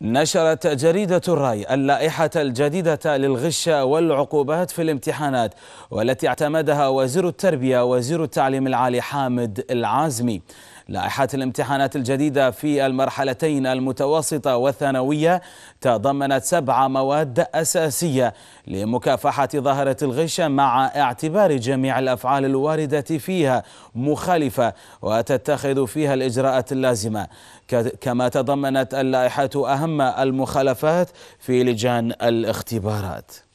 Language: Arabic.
نشرت جريدة الراي اللائحة الجديدة للغش والعقوبات في الامتحانات والتي اعتمدها وزير التربية وزير التعليم العالي حامد العازمي لائحة الامتحانات الجديدة في المرحلتين المتوسطة والثانوية تضمنت سبع مواد أساسية لمكافحة ظاهرة الغش مع اعتبار جميع الأفعال الواردة فيها مخالفة وتتخذ فيها الإجراءات اللازمة كما تضمنت اللائحة أهم المخالفات في لجان الاختبارات